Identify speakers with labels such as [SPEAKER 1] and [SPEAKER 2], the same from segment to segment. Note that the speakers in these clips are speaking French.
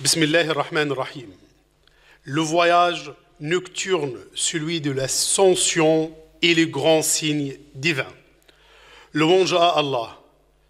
[SPEAKER 1] Bismillah ar-Rahman rahim Le voyage nocturne, celui de l'ascension et les grands signes divins. Le à Allah,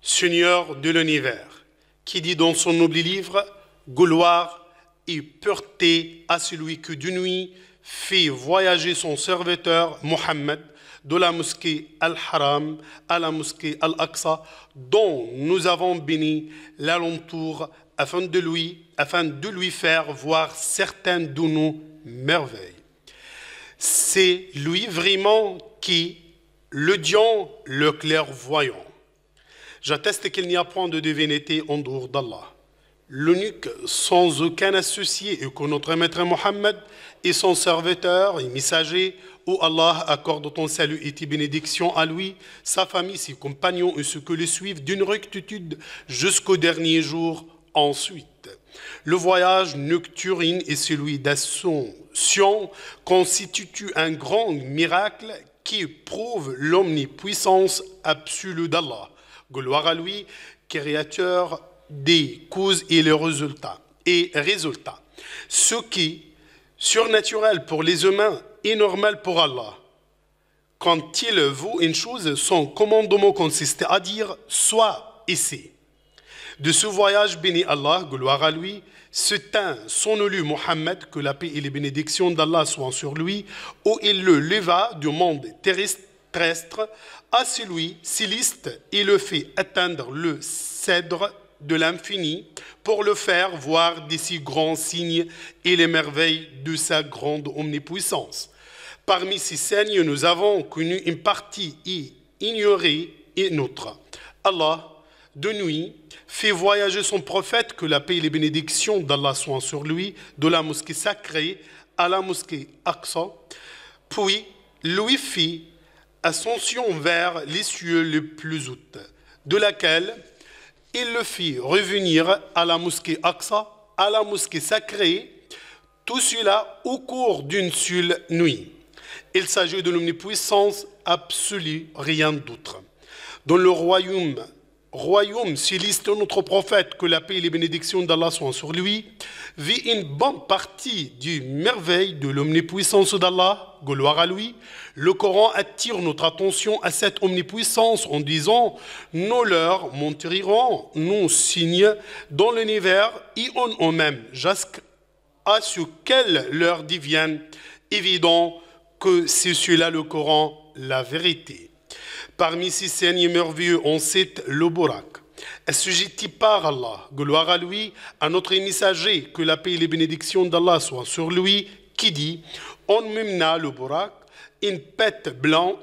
[SPEAKER 1] Seigneur de l'univers, qui dit dans son noble livre Gloire et pureté à celui que de nuit fait voyager son serviteur Mohammed de la mosquée Al-Haram à la mosquée Al-Aqsa, dont nous avons béni l'alentour afin de lui, afin de lui faire voir certaines de nos merveilles. C'est lui vraiment qui, le diant, le clairvoyant. J'atteste qu'il n'y a point de divinité en dehors d'Allah. L'unique sans aucun associé et que notre maître Mohammed est son serviteur et messager, où Allah accorde ton salut et tes bénédictions à lui, sa famille, ses compagnons et ceux que le suivent d'une rectitude jusqu'au dernier jour. Ensuite, le voyage nocturne et celui d'Assomption constituent un grand miracle qui prouve l'omnipuissance absolue d'Allah. Gloire à lui, créateur des causes et les résultats. Et résultats. Ce qui, surnaturel pour les humains, est normal pour Allah. Quand il vaut une chose, son commandement consiste à dire soit c'est ». De ce voyage, béni Allah, gloire à lui, se tint son élu Mohammed, que la paix et les bénédictions d'Allah soient sur lui, où il le leva du monde terrestre à celui siliste et le fait atteindre le cèdre de l'infini pour le faire voir des si grands signes et les merveilles de sa grande omnipuissance. Parmi ces signes, nous avons connu une partie et ignoré une autre. Allah de nuit, fit voyager son prophète, que la paix et les bénédictions d'Allah soient sur lui, de la mosquée sacrée à la mosquée Aqsa, puis lui fit ascension vers les cieux les plus hauts, de laquelle il le fit revenir à la mosquée Aqsa, à la mosquée sacrée, tout cela au cours d'une seule nuit. Il s'agit de l'omnipuissance absolue, rien d'autre. Dans le royaume royaume, si liste notre prophète, que la paix et les bénédictions d'Allah soient sur lui, vit une bonne partie du merveille de l'omnipuissance d'Allah, gloire à lui. Le Coran attire notre attention à cette omnipuissance en disant Nos leurs montreront nos signes dans l'univers, et en eux-mêmes, jusqu'à ce qu'elles leur deviennent évident que c'est cela le Coran, la vérité. Parmi ces signes merveilleux, on cite le Borak, assujetti par Allah, gloire à lui, à notre messager, que la paix et les bénédictions d'Allah soient sur lui, qui dit On m'emena le Borak, une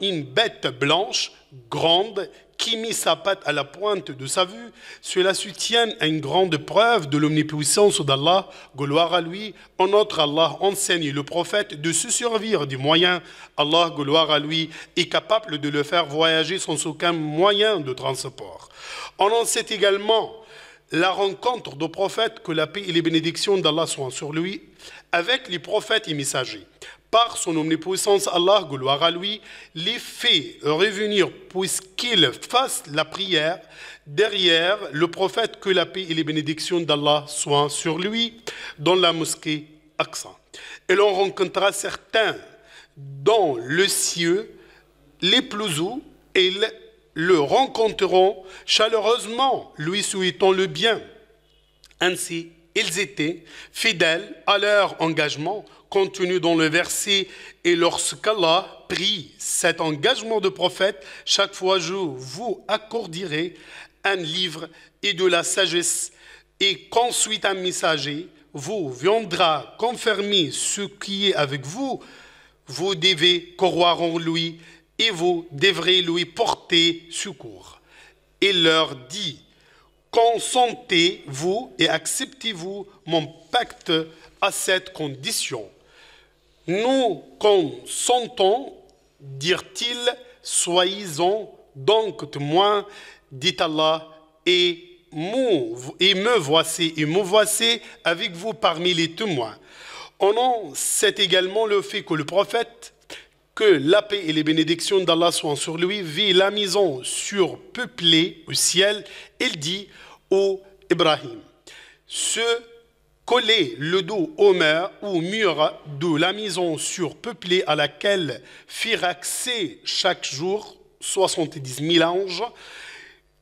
[SPEAKER 1] une bête blanche, grande, qui mit sa patte à la pointe de sa vue, cela soutient une grande preuve de l'omnipuissance d'Allah, gloire à lui. En notre Allah enseigne le prophète de se servir du moyen, Allah, gloire à lui, est capable de le faire voyager sans aucun moyen de transport. On en sait également la rencontre de prophètes, que la paix et les bénédictions d'Allah soient sur lui, avec les prophètes et messagers par son omnipotence, Allah, gloire à lui, les fait revenir puisqu'il fasse la prière derrière le prophète que la paix et les bénédictions d'Allah soient sur lui dans la mosquée Aqsa. Et l'on rencontrera certains dans le ciel, les plus hauts, et le rencontreront chaleureusement, lui souhaitant le bien. Ainsi, ils étaient fidèles à leur engagement contenu dans le verset. Et lorsqu'Allah prit cet engagement de prophète, chaque fois je vous accorderai un livre et de la sagesse. Et qu'ensuite un messager vous viendra confirmer ce qui est avec vous. Vous devez croire en lui et vous devrez lui porter secours. et leur dit, consentez-vous et acceptez-vous mon pacte à cette condition Nous consentons, dirent-ils, soyez-en donc témoins, dit Allah, et et me voici, et me voici avec vous parmi les témoins. On en c'est également le fait que le prophète que la paix et les bénédictions d'Allah soient sur lui, vit la maison surpeuplée au ciel, il dit au Ibrahim, se coller le dos au mur, au mur de la maison surpeuplée à laquelle firent accès chaque jour 70 000 anges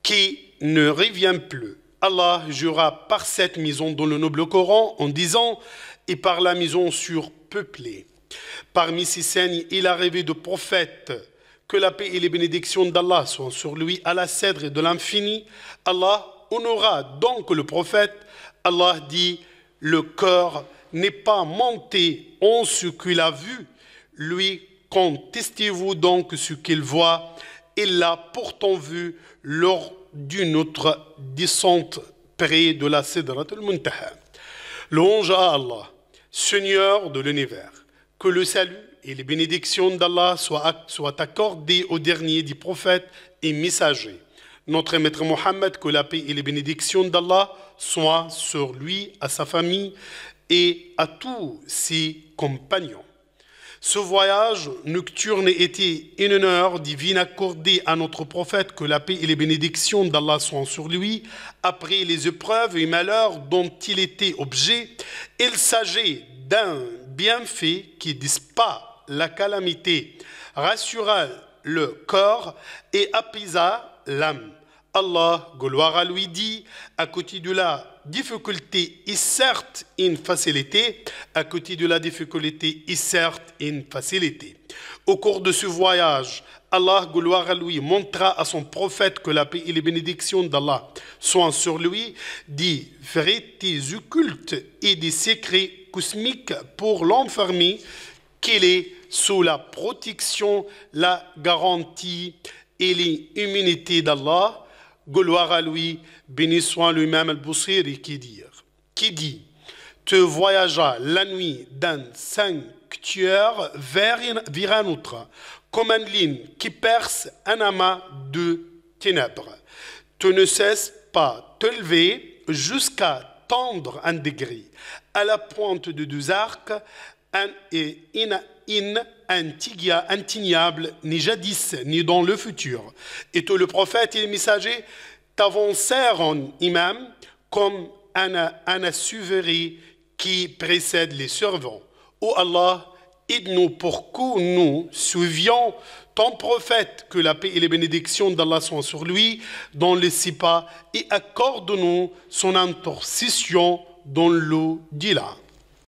[SPEAKER 1] qui ne reviennent plus. Allah jura par cette maison dans le noble Coran en disant et par la maison surpeuplée. Parmi ces scènes, il rêvé de prophètes. Que la paix et les bénédictions d'Allah soient sur lui à la cèdre de l'infini. Allah honora donc le prophète. Allah dit, le cœur n'est pas monté en ce qu'il a vu. Lui, contestez-vous donc ce qu'il voit. Il l'a pourtant vu lors d'une autre descente près de la cèdre de muntaha Longe à Allah, Seigneur de l'univers que le salut et les bénédictions d'Allah soient, accordées au dernier des prophètes et messagers. Notre maître Mohammed, que la paix et les bénédictions d'Allah soient sur lui, à sa famille et à tous ses compagnons. Ce voyage nocturne était une honneur divine accordée à notre prophète, que la paix et les bénédictions d'Allah soient sur lui. Après les épreuves et malheurs dont il était objet, il s'agit d'un bienfait qui disparaît la calamité, rassura le corps et apaisa l'âme. Allah, gloire à lui, dit, à côté de la difficulté il certes une facilité, à côté de la difficulté il certes une facilité. Au cours de ce voyage, Allah, gloire à lui, montra à son prophète que la paix et les bénédictions d'Allah soient sur lui, dit, vérités occultes et des secrets cosmique pour l'enfermé, qu'il est sous la protection, la garantie et l'immunité d'Allah. Gloire à lui, béni soit lui-même al et qui dit, qui dit, tu voyageras la nuit d'un sanctuaire vers, un autre, comme une ligne qui perce un amas de ténèbres. Tu ne cesses pas te lever jusqu'à tendre un degré, à la pointe de deux arcs, et in, in intignable, ni jadis, ni dans le futur. Et tout le prophète et les messager t'avancèrent en imam comme un, un qui précède les servants. Ô Allah, aide-nous pour que nous suivions ton prophète, que la paix et les bénédictions d'Allah soient sur lui, dans les six et accorde-nous son intercession dont l'eau Dila.